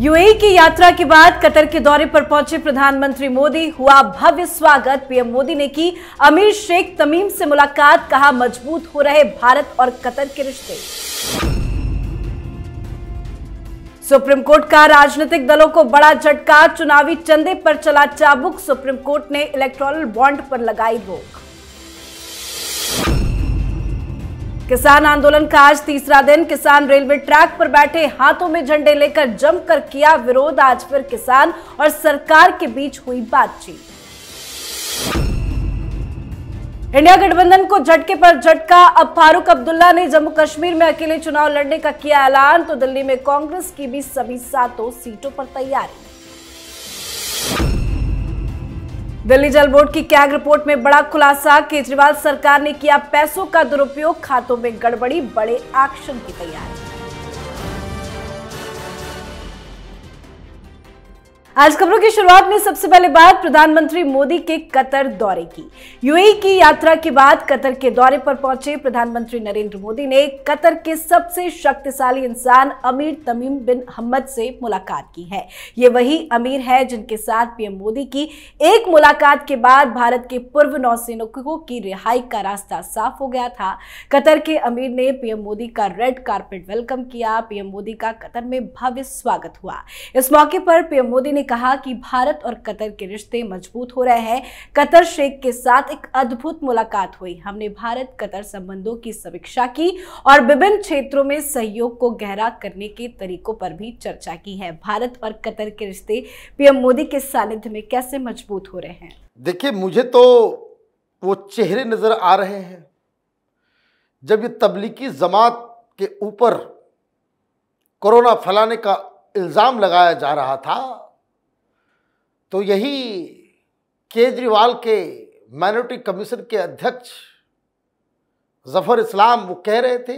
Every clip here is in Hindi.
यूएई की यात्रा के बाद कतर के दौरे पर पहुंचे प्रधानमंत्री मोदी हुआ भव्य स्वागत पीएम मोदी ने की अमीर शेख तमीम से मुलाकात कहा मजबूत हो रहे भारत और कतर के रिश्ते सुप्रीम कोर्ट का राजनीतिक दलों को बड़ा झटका चुनावी चंदे पर चला चाबुक सुप्रीम कोर्ट ने इलेक्ट्रोल बॉन्ड पर लगाई रोक किसान आंदोलन का आज तीसरा दिन किसान रेलवे ट्रैक पर बैठे हाथों में झंडे लेकर जमकर किया विरोध आज फिर किसान और सरकार के बीच हुई बातचीत इंडिया गठबंधन को झटके पर झटका अब फारूक अब्दुल्ला ने जम्मू कश्मीर में अकेले चुनाव लड़ने का किया ऐलान तो दिल्ली में कांग्रेस की भी सभी सातों सीटों पर तैयारी दिल्ली जल बोर्ड की कैग रिपोर्ट में बड़ा खुलासा केजरीवाल सरकार ने किया पैसों का दुरुपयोग खातों में गड़बड़ी बड़े एक्शन की तैयारी आज खबरों की शुरुआत में सबसे पहले बात प्रधानमंत्री मोदी के कतर दौरे की यूएई की यात्रा के बाद कतर के दौरे पर पहुंचे प्रधानमंत्री नरेंद्र मोदी ने कतर के सबसे शक्तिशाली इंसान अमीर तमीम बिन हमद से मुलाकात की है ये वही अमीर है जिनके साथ पीएम मोदी की एक मुलाकात के बाद भारत के पूर्व नौसेनिकों की रिहाई का रास्ता साफ हो गया था कतर के अमीर ने पीएम मोदी का रेड कार्पेट वेलकम किया पीएम मोदी का कतर में भव्य स्वागत हुआ इस मौके पर पीएम मोदी ने कहा कि भारत और कतर के रिश्ते मजबूत हो रहे हैं कतर शेख के साथ एक अद्भुत मुलाकात हुई हमने भारत कतर संबंधों की समीक्षा की और विभिन्न क्षेत्रों में सहयोग को गहरा करने के तरीकों पर भी चर्चा की है भारत और कतर के रिश्ते पीएम मोदी के सानिध्य में कैसे मजबूत हो रहे हैं देखिए मुझे तो वो चेहरे नज़र आ रहे हैं जब ये तबलीगी जमात के ऊपर कोरोना फैलाने का इल्ज़ाम लगाया जा रहा था तो यही केजरीवाल के माइनॉरिटी कमीशन के अध्यक्ष जफर इस्लाम वो कह रहे थे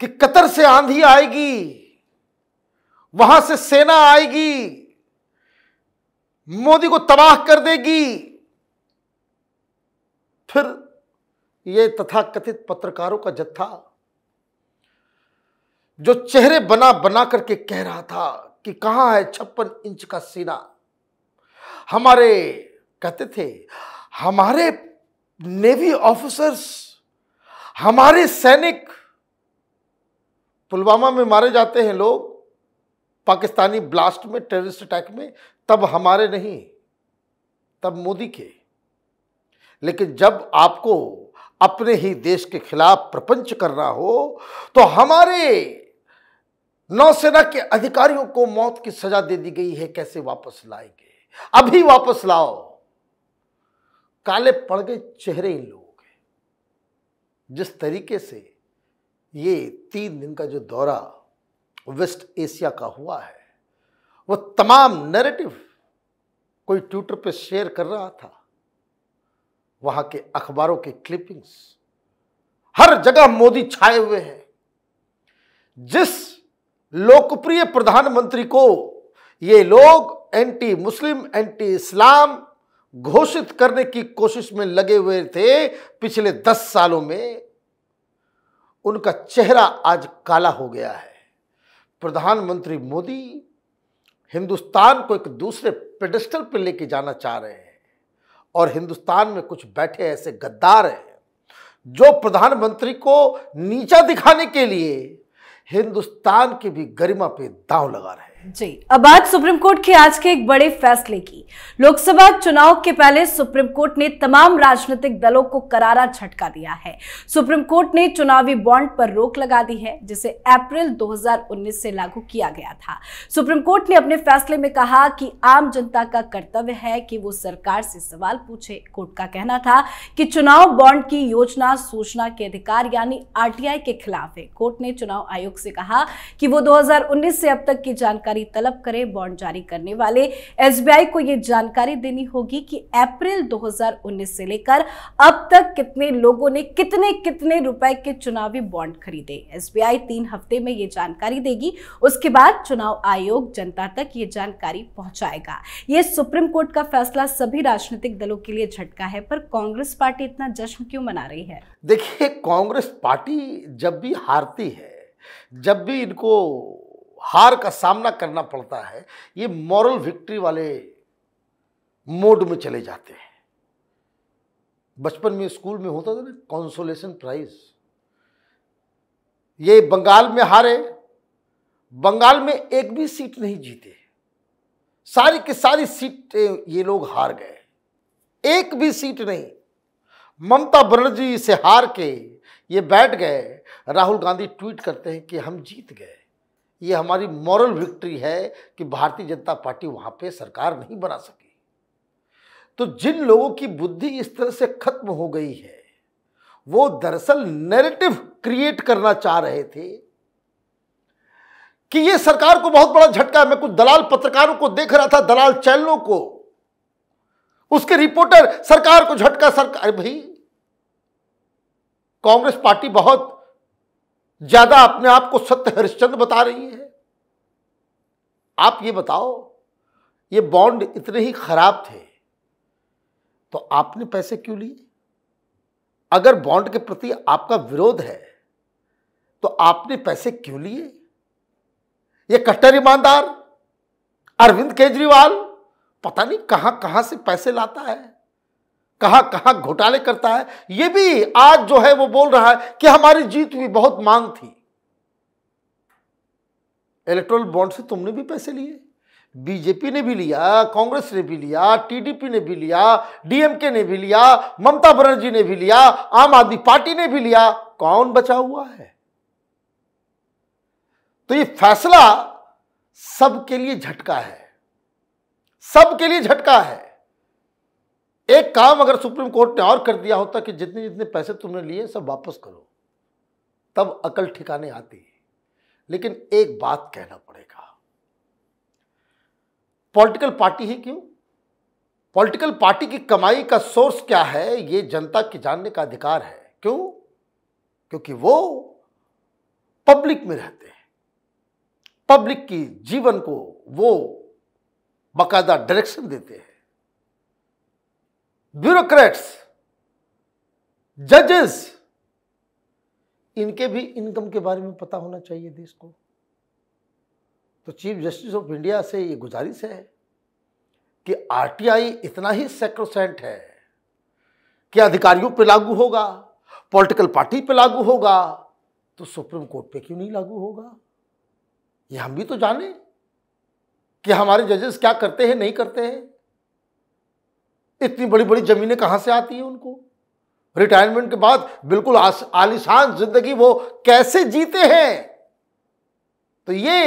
कि कतर से आंधी आएगी वहां से सेना आएगी मोदी को तबाह कर देगी फिर ये तथाकथित पत्रकारों का जत्था जो चेहरे बना बना करके कह रहा था कि कहाँ है छप्पन इंच का सीना हमारे कहते थे हमारे नेवी ऑफिसर्स हमारे सैनिक पुलवामा में मारे जाते हैं लोग पाकिस्तानी ब्लास्ट में टेररिस्ट अटैक में तब हमारे नहीं तब मोदी के लेकिन जब आपको अपने ही देश के खिलाफ प्रपंच करना हो तो हमारे नौसेना के अधिकारियों को मौत की सजा दे दी गई है कैसे वापस लाएंगे अभी वापस लाओ काले पड़ गए चेहरे इन लोगों के जिस तरीके से ये तीन दिन का जो दौरा वेस्ट एशिया का हुआ है वो तमाम नैरेटिव कोई ट्विटर पे शेयर कर रहा था वहां के अखबारों के क्लिपिंग्स हर जगह मोदी छाए हुए हैं जिस लोकप्रिय प्रधानमंत्री को ये लोग एंटी मुस्लिम एंटी इस्लाम घोषित करने की कोशिश में लगे हुए थे पिछले दस सालों में उनका चेहरा आज काला हो गया है प्रधानमंत्री मोदी हिंदुस्तान को एक दूसरे पेडस्टल पर लेके जाना चाह रहे हैं और हिंदुस्तान में कुछ बैठे ऐसे गद्दार हैं जो प्रधानमंत्री को नीचा दिखाने के लिए हिंदुस्तान की भी गरिमा पे दांव लगा रहे हैं जी अब बात सुप्रीम कोर्ट के आज के एक बड़े फैसले की लोकसभा चुनाव के पहले सुप्रीम कोर्ट ने तमाम राजनीतिक दलों को करारा झटका दिया है सुप्रीम कोर्ट ने चुनावी बॉन्ड पर रोक लगा दी है जिसे अप्रैल 2019 से लागू किया गया था सुप्रीम कोर्ट ने अपने फैसले में कहा कि आम जनता का कर्तव्य है कि वो सरकार से सवाल पूछे कोर्ट का कहना था कि चुनाव बॉन्ड की योजना सूचना के अधिकार यानी आरटीआई के खिलाफ है कोर्ट ने चुनाव आयोग से कहा कि वो दो से अब तक की जानकारी जानकारी तलब करें बॉन्ड जारी करने वाले एसबीआई को ये जानकारी देनी होगी कि अप्रैल 2019 से लेकर अब तक कितने लोगों ने कितने कितने रुपए के चुनावी बॉन्ड खरीदे एसबीआई तीन हफ्ते में ये जानकारी देगी उसके बाद चुनाव आयोग जनता तक ये जानकारी पहुंचाएगा ये सुप्रीम कोर्ट का फैसला सभी राजनीतिक दलों के लिए झटका है पर कांग्रेस पार्टी इतना जश्न क्यों मना रही है देखिए कांग्रेस पार्टी जब भी हारती है जब भी इनको हार का सामना करना पड़ता है ये मॉरल विक्ट्री वाले मोड में चले जाते हैं बचपन में स्कूल में होता था ना कॉन्सोलेशन प्राइज ये बंगाल में हारे बंगाल में एक भी सीट नहीं जीते सारी की सारी सीटें ये लोग हार गए एक भी सीट नहीं ममता बनर्जी से हार के ये बैठ गए राहुल गांधी ट्वीट करते हैं कि हम जीत गए ये हमारी मॉरल विक्ट्री है कि भारतीय जनता पार्टी वहाँ पे सरकार नहीं बना सकी तो जिन लोगों की बुद्धि इस तरह से खत्म हो गई है वो दरअसल नैरेटिव क्रिएट करना चाह रहे थे कि ये सरकार को बहुत बड़ा झटका मैं कुछ दलाल पत्रकारों को देख रहा था दलाल चैनलों को उसके रिपोर्टर सरकार को झटका सरकार भाई कांग्रेस पार्टी बहुत ज्यादा अपने आप को सत्य हरिश्चंद बता रही है आप ये बताओ ये बॉन्ड इतने ही खराब थे तो आपने पैसे क्यों लिए अगर बॉन्ड के प्रति आपका विरोध है तो आपने पैसे क्यों लिए ये कट्टर ईमानदार अरविंद केजरीवाल पता नहीं कहां कहां से पैसे लाता है कहाँ कहाँ घोटाले करता है ये भी आज जो है वो बोल रहा है कि हमारी जीत हुई बहुत मांग थी इलेक्ट्रोल बॉन्ड से तुमने भी पैसे लिए बीजेपी ने भी लिया कांग्रेस ने भी लिया टीडीपी ने भी लिया डीएमके ने भी लिया ममता बनर्जी ने भी लिया आम आदमी पार्टी ने भी लिया कौन बचा हुआ है तो ये फैसला सबके लिए झटका है सबके लिए झटका है एक काम अगर सुप्रीम कोर्ट ने और कर दिया होता कि जितने जितने पैसे तुमने लिए सब वापस करो तब अकल ठिकाने आती लेकिन एक बात कहना पड़ेगा पॉलिटिकल पार्टी ही क्यों पॉलिटिकल पार्टी की कमाई का सोर्स क्या है ये जनता के जानने का अधिकार है क्यों क्योंकि वो पब्लिक में रहते हैं पब्लिक की जीवन को वो बाकायदा डायरेक्शन देते हैं ब्यूरोक्रेट्स जजेस इनके भी इनकम के बारे में पता होना चाहिए देश को तो चीफ जस्टिस ऑफ इंडिया से ये गुजारिश है कि आरटीआई इतना ही सेक्रोसेंट है कि अधिकारियों पर लागू होगा पॉलिटिकल पार्टी पे लागू होगा तो सुप्रीम कोर्ट पे क्यों नहीं लागू होगा ये हम भी तो जाने कि हमारे जजेस क्या करते हैं नहीं करते हैं इतनी बड़ी बड़ी ज़मीनें कहाँ से आती हैं उनको रिटायरमेंट के बाद बिल्कुल आलिशान जिंदगी वो कैसे जीते हैं तो ये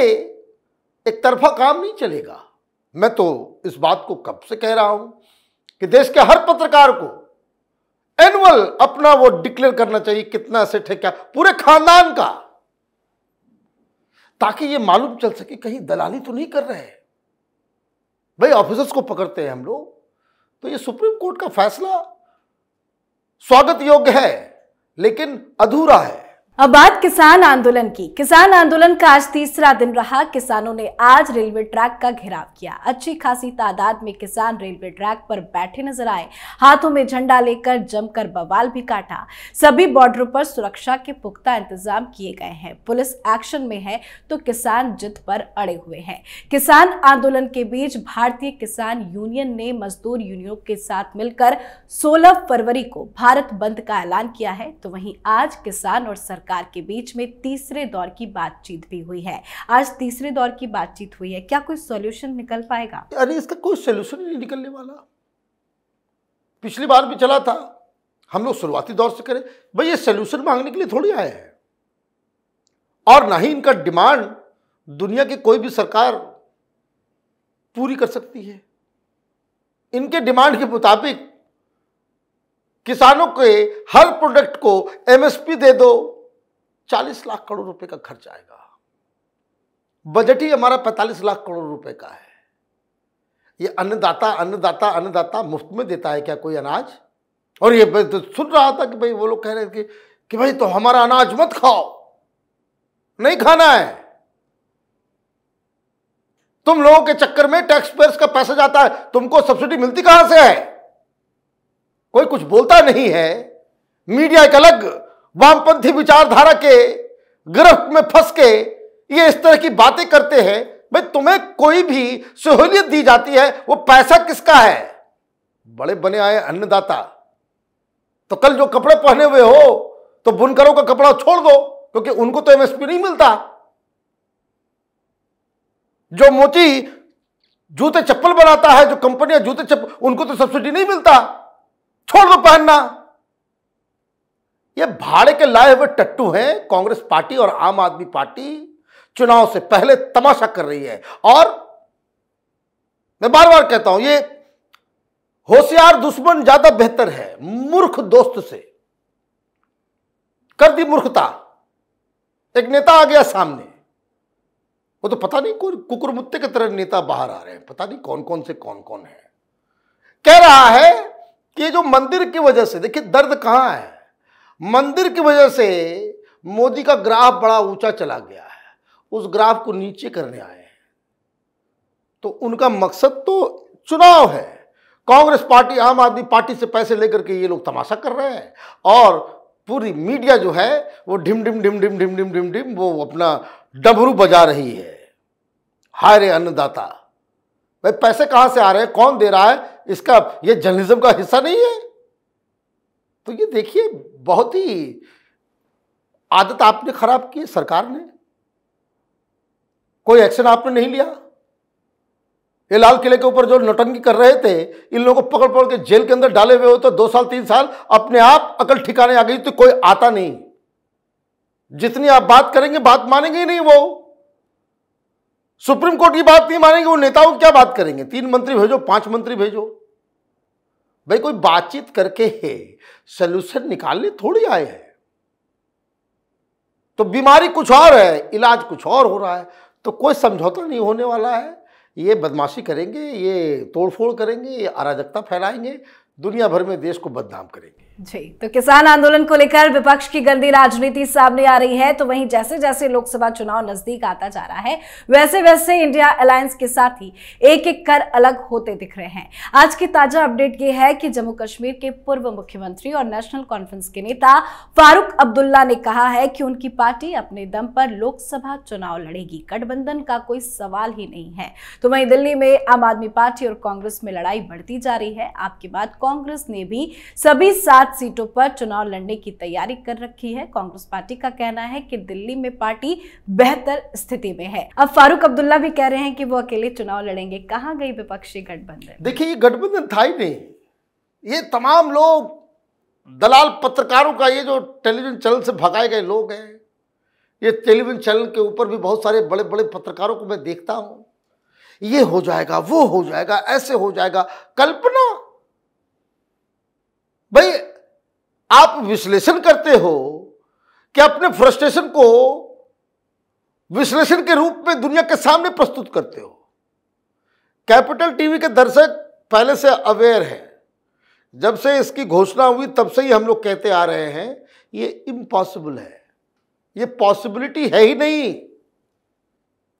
एक तरफा काम नहीं चलेगा मैं तो इस बात को कब से कह रहा हूं कि देश के हर पत्रकार को एनुअल अपना वो डिक्लेयर करना चाहिए कितना सेट है क्या पूरे खानदान का ताकि ये मालूम चल सके कहीं दलाली तो नहीं कर रहे भाई ऑफिसर्स को पकड़ते हैं हम लोग तो ये सुप्रीम कोर्ट का फैसला स्वागत योग्य है लेकिन अधूरा है अब बात किसान आंदोलन की किसान आंदोलन का आज तीसरा दिन रहा किसानों ने आज रेलवे ट्रैक का घेराव किया अच्छी खासी तादाद में किसान रेलवे ट्रैक पर बैठे नजर आए हाथों में झंडा लेकर जमकर बवाल भी काटा सभी बॉर्डरों पर सुरक्षा के पुख्ता इंतजाम किए गए हैं पुलिस एक्शन में है तो किसान जिद पर अड़े हुए हैं किसान आंदोलन के बीच भारतीय किसान यूनियन ने मजदूर यूनियन के साथ मिलकर सोलह फरवरी को भारत बंद का ऐलान किया है तो वहीं आज किसान और सरकार सरकार के बीच में तीसरे दौर की बातचीत भी हुई है आज तीसरे दौर की बातचीत हुई है क्या कोई सोल्यूशन निकल पाएगा अरे इसका कोई सोल्यूशन नहीं निकलने वाला पिछली बार भी चला था हम लोग शुरुआती दौर से करें भाई ये सोल्यूशन मांगने के लिए थोड़ी आए हैं और ना ही इनका डिमांड दुनिया की कोई भी सरकार पूरी कर सकती है इनके डिमांड के मुताबिक किसानों के हर प्रोडक्ट को एमएसपी दे दो चालीस लाख करोड़ रुपए का खर्च आएगा बजट ही हमारा पैंतालीस लाख करोड़ रुपए का है ये अन्नदाता अन्नदाता अन्नदाता मुफ्त में देता है क्या कोई अनाज और ये तो सुन रहा था कि भाई वो लोग कह रहे थे कि, कि भाई तो हमारा अनाज मत खाओ नहीं खाना है तुम लोगों के चक्कर में टैक्स पेयर्स का पैसा जाता है तुमको सब्सिडी मिलती कहां से है कोई कुछ बोलता नहीं है मीडिया एक अलग वामपंथी विचारधारा के गिरफ्त में फंस के ये इस तरह की बातें करते हैं भाई तुम्हें कोई भी सहूलियत दी जाती है वो पैसा किसका है बड़े बने आए अन्नदाता तो कल जो कपड़े पहने हुए हो तो बुनकरों का कपड़ा छोड़ दो क्योंकि उनको तो एमएसपी नहीं मिलता जो मोची जूते चप्पल बनाता है जो कंपनियां जूते चप्पल उनको तो सब्सिडी नहीं मिलता छोड़ दो पहनना ये भाड़े के लाए हुए टट्टू हैं कांग्रेस पार्टी और आम आदमी पार्टी चुनाव से पहले तमाशा कर रही है और मैं बार बार कहता हूं ये होशियार दुश्मन ज्यादा बेहतर है मूर्ख दोस्त से कर दी मूर्खता एक नेता आ गया सामने वो तो पता नहीं कोई कुकुरमुत्ते की तरह नेता बाहर आ रहे हैं पता नहीं कौन कौन से कौन कौन है कह रहा है कि जो मंदिर की वजह से देखिए दर्द कहां है मंदिर की वजह से मोदी का ग्राफ बड़ा ऊंचा चला गया है उस ग्राफ को नीचे करने आए हैं तो उनका मकसद तो चुनाव है कांग्रेस पार्टी आम आदमी पार्टी से पैसे लेकर के ये लोग तमाशा कर रहे हैं और पूरी मीडिया जो है वो ढिम ढिम ढिम ढिम ढिम ढिम ढिम ढिम वो अपना डबरू बजा रही है हाय रे अन्नदाता भाई पैसे कहाँ से आ रहे हैं कौन दे रहा है इसका ये जर्नलिज्म का हिस्सा नहीं है तो ये देखिए बहुत ही आदत आपने खराब की सरकार ने कोई एक्शन आपने नहीं लिया ये लाल किले के ऊपर जो नटंगी कर रहे थे इन लोगों को पकड़ पकड़ के जेल के अंदर डाले हुए हो तो दो साल तीन साल अपने आप अकल ठिकाने आ गई तो कोई आता नहीं जितनी आप बात करेंगे बात मानेंगे ही नहीं वो सुप्रीम कोर्ट की बात नहीं मानेंगे वो नेताओं की क्या बात करेंगे तीन मंत्री भेजो पांच मंत्री भेजो भाई कोई बातचीत करके है सोल्यूशन निकालने थोड़ी आए हैं तो बीमारी कुछ और है इलाज कुछ और हो रहा है तो कोई समझौता नहीं होने वाला है ये बदमाशी करेंगे ये तोड़फोड़ करेंगे ये अराजकता फैलाएंगे दुनिया भर में देश को बदनाम करेंगे जी तो किसान आंदोलन को लेकर विपक्ष की गंदी राजनीति सामने आ रही है तो वहीं जैसे जैसे लोकसभा चुनाव नजदीक आता जा रहा है वैसे वैसे इंडिया अलायंस के साथ ही एक एक कर अलग होते दिख रहे हैं आज की ताजा अपडेट यह है कि जम्मू कश्मीर के पूर्व मुख्यमंत्री और नेशनल कॉन्फ्रेंस के नेता फारूक अब्दुल्ला ने कहा है कि उनकी पार्टी अपने दम पर लोकसभा चुनाव लड़ेगी गठबंधन का कोई सवाल ही नहीं है तो वहीं दिल्ली में आम आदमी पार्टी और कांग्रेस में लड़ाई बढ़ती जा रही है आपके बाद कांग्रेस ने भी सभी सात सात सीटों पर चुनाव लड़ने की तैयारी कर रखी है कांग्रेस पार्टी का कहना है कि दिल्ली में पार्टी बेहतर स्थिति में है अब फारूक अब्दुल्ला भी कह रहे हैं कि वो अकेले चुनाव लड़ेंगे कहाँ गई विपक्षी गठबंधन देखिए ये गठबंधन था ही नहीं ये तमाम लोग दलाल पत्रकारों का ये जो टेलीविजन चैनल से भगाए गए लोग हैं ये टेलीविजन चैनल के ऊपर भी बहुत सारे बड़े बड़े पत्रकारों को मैं देखता हूं ये हो जाएगा वो हो जाएगा ऐसे हो जाएगा कल्पना भाई आप विश्लेषण करते हो कि अपने फ्रस्ट्रेशन को विश्लेषण के रूप में दुनिया के सामने प्रस्तुत करते हो कैपिटल टीवी के दर्शक पहले से अवेयर है जब से इसकी घोषणा हुई तब से ही हम लोग कहते आ रहे हैं ये इम्पॉसिबल है ये पॉसिबिलिटी है ही नहीं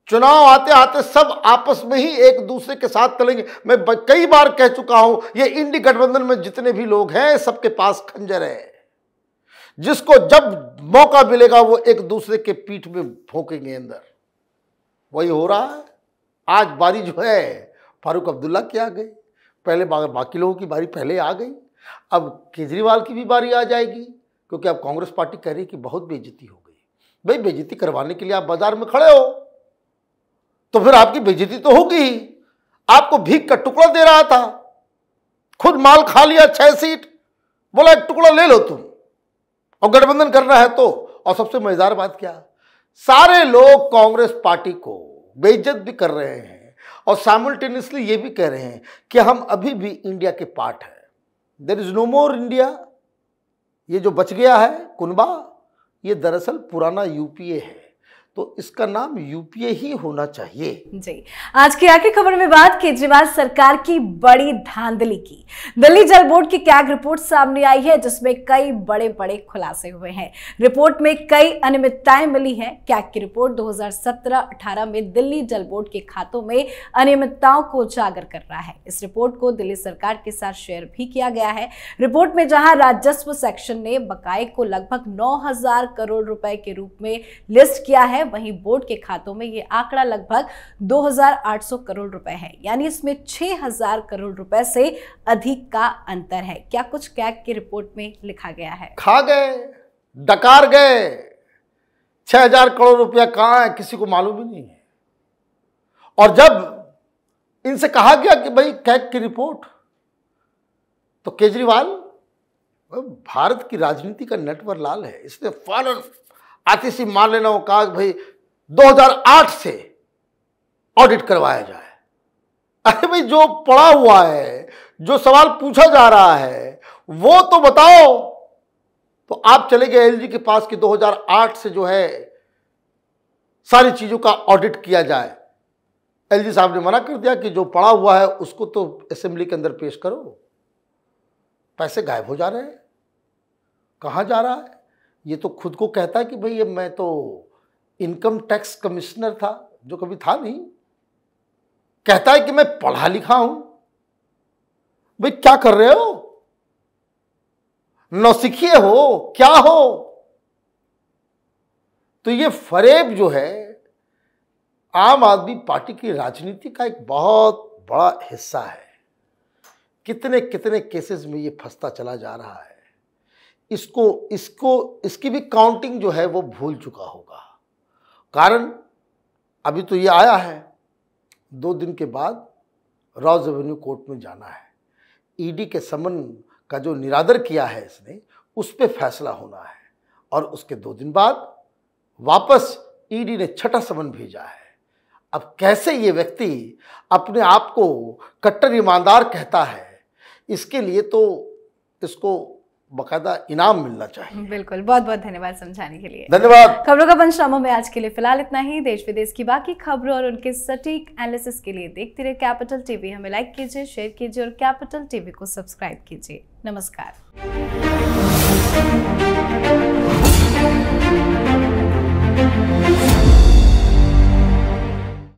चुनाव आते आते सब आपस में ही एक दूसरे के साथ चलेंगे मैं कई बार कह चुका हूं ये इंडी गठबंधन में जितने भी लोग हैं सबके पास खंजर है जिसको जब मौका मिलेगा वो एक दूसरे के पीठ में भोंकेंगे अंदर वही हो रहा है आज बारी जो है फारूक अब्दुल्ला की आ गई पहले बाकी लोगों की बारी पहले आ गई अब केजरीवाल की भी बारी आ जाएगी क्योंकि अब कांग्रेस पार्टी कह रही कि बहुत बेजती हो गई भाई बेजती करवाने के लिए आप बाजार में खड़े हो तो फिर आपकी बेजती तो होगी ही आपको भीख का टुकड़ा दे रहा था खुद माल खा लिया छह सीट बोला एक टुकड़ा ले लो तुम और गठबंधन करना है तो और सबसे मजेदार बात क्या सारे लोग कांग्रेस पार्टी को बेइज्जत भी कर रहे हैं और सामुलटेनियसली ये भी कह रहे हैं कि हम अभी भी इंडिया के पार्ट हैं there is no more India ये जो बच गया है कुनबा ये दरअसल पुराना यूपीए है तो इसका नाम यूपीए ही होना चाहिए जी आज की आखिर खबर में बात केजरीवाल सरकार की बड़ी धांधली की दिल्ली जल बोर्ड की कैग रिपोर्ट सामने आई है जिसमें कई बड़े बड़े खुलासे हुए हैं रिपोर्ट में कई अनियमितताएं मिली हैं कैग की रिपोर्ट 2017-18 में दिल्ली जल बोर्ड के खातों में अनियमितताओं को उजागर कर रहा है इस रिपोर्ट को दिल्ली सरकार के साथ शेयर भी किया गया है रिपोर्ट में जहां राजस्व सेक्शन ने बकाए को लगभग नौ करोड़ रुपए के रूप में लिस्ट किया है है वहीं बोर्ड के खातों में ये आंकड़ा लगभग 2,800 करोड़ रुपए है यानी इसमें 6,000 करोड़ रुपए से अधिक का अंतर है क्या कुछ कैग की रिपोर्ट में लिखा गया है खा गए डकार गए 6,000 करोड़ रुपया कहाँ है किसी को मालूम ही नहीं है और जब इनसे कहा गया कि भाई कैग की रिपोर्ट तो केजरीवाल भारत की राजनीति का नटवर लाल है इसने फौरन आतिशी मान लेना वो कहा भाई 2008 से ऑडिट करवाया जाए अरे भाई जो पढ़ा हुआ है जो सवाल पूछा जा रहा है वो तो बताओ तो आप चले गए एलजी के पास कि 2008 से जो है सारी चीजों का ऑडिट किया जाए एलजी साहब ने मना कर दिया कि जो पड़ा हुआ है उसको तो असेंबली के अंदर पेश करो पैसे गायब हो जा रहे हैं कहाँ जा रहा है ये तो खुद को कहता है कि भाई ये मैं तो इनकम टैक्स कमिश्नर था जो कभी था नहीं कहता है कि मैं पढ़ा लिखा हूं भाई क्या कर रहे हो नौसिखिए हो क्या हो तो ये फरेब जो है आम आदमी पार्टी की राजनीति का एक बहुत बड़ा हिस्सा है कितने कितने केसेस में ये फंसता चला जा रहा है इसको इसको इसकी भी काउंटिंग जो है वो भूल चुका होगा कारण अभी तो ये आया है दो दिन के बाद रॉज रेवेन्यू कोर्ट में जाना है ईडी e के समन का जो निरादर किया है इसने उस पर फैसला होना है और उसके दो दिन बाद वापस ईडी e ने छठा समन भेजा है अब कैसे ये व्यक्ति अपने आप को कट्टर ईमानदार कहता है इसके लिए तो इसको बकायदा इनाम मिलना चाहिए बिल्कुल बहुत बहुत धन्यवाद समझाने के लिए धन्यवाद खबरों का पंचनामा में आज के लिए फिलहाल इतना ही देश विदेश की बाकी खबरों और उनके सटीक एनालिसिस के लिए देखते रहे कैपिटल टीवी हमें लाइक कीजिए शेयर कीजिए और कैपिटल टीवी को सब्सक्राइब कीजिए नमस्कार